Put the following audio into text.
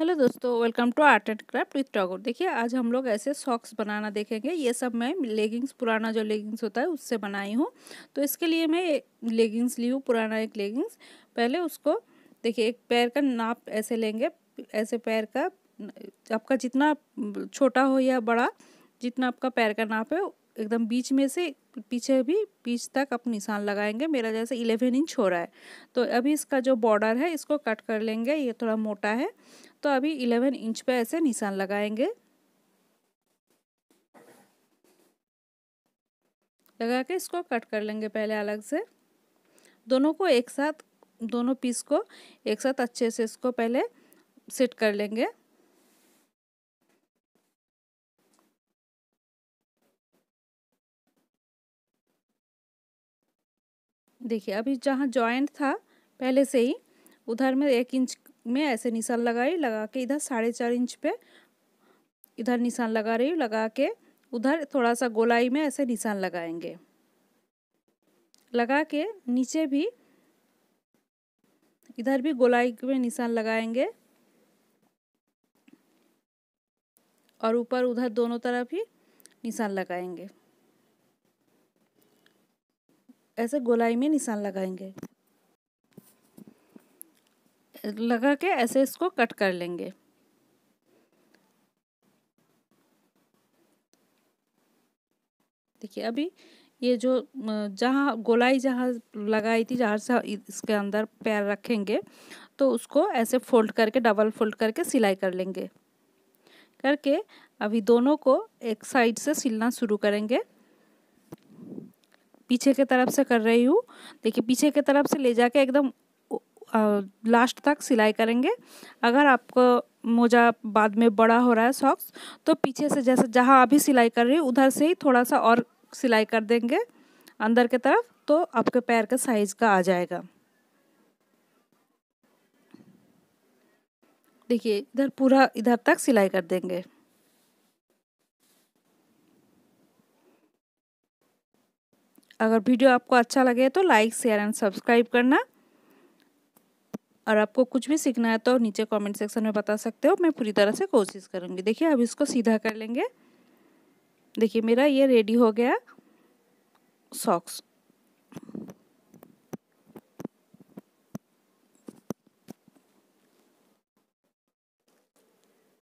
hello दोस्तों welcome to art and craft with टॉगर देखिए आज हम लोग ऐसे सॉक्स बनाना देखेंगे ये सब मैं लेगिंग्स पुराना जो लेगिंग्स होता है उससे बनाई हूँ तो इसके लिए मैं लेगिंग्स ली हूँ पुराना एक लेगिंग्स पहले उसको देखिए एक पैर का नाप ऐसे लेंगे ऐसे पैर का आपका जितना छोटा हो या बड़ा जितना आपका पैर का नाप है एकदम बीच में से पीछे भी बीच तक आप निशान लगाएंगे मेरा जैसे इलेवन इंच हो रहा है तो अभी इसका जो बॉर्डर है इसको कट कर लेंगे ये थोड़ा मोटा है तो अभी इलेवन इंच पे ऐसे निशान लगाएंगे लगा के इसको कट कर लेंगे पहले अलग से दोनों को एक साथ दोनों पीस को एक साथ अच्छे से इसको पहले सेट कर लेंगे देखिए अभी जहाँ जॉइंट था पहले से ही उधर में एक इंच में ऐसे निशान लगाई लगा के इधर साढ़े चार इंच पे इधर निशान लगा रही हूँ लगा के उधर थोड़ा सा गोलाई में ऐसे निशान लगाएंगे लगा के नीचे भी इधर भी गोलाई में निशान लगाएंगे और ऊपर उधर दोनों तरफ ही निशान लगाएंगे ऐसे गोलाई में निशान लगाएंगे लगा के ऐसे इसको कट कर लेंगे देखिए अभी ये जो जहाँ गोलाई जहाँ लगाई थी जहाँ से इसके अंदर पैर रखेंगे तो उसको ऐसे फोल्ड करके डबल फोल्ड करके सिलाई कर लेंगे करके अभी दोनों को एक साइड से सिलना शुरू करेंगे पीछे के तरफ से कर रही हूँ देखिए पीछे के तरफ से ले जाके एकदम लास्ट तक सिलाई करेंगे अगर आपको मोजा बाद में बड़ा हो रहा है सॉक्स तो पीछे से जैसे जहाँ अभी सिलाई कर रही हूँ उधर से ही थोड़ा सा और सिलाई कर देंगे अंदर के तरफ तो आपके पैर के साइज़ का आ जाएगा देखिए इधर पूरा इधर तक सिलाई कर देंगे अगर वीडियो आपको अच्छा लगे तो लाइक शेयर एंड सब्सक्राइब करना और आपको कुछ भी सीखना है तो नीचे कमेंट सेक्शन में बता सकते हो मैं पूरी तरह से कोशिश करूँगी देखिए अब इसको सीधा कर लेंगे देखिए मेरा ये रेडी हो गया सॉक्स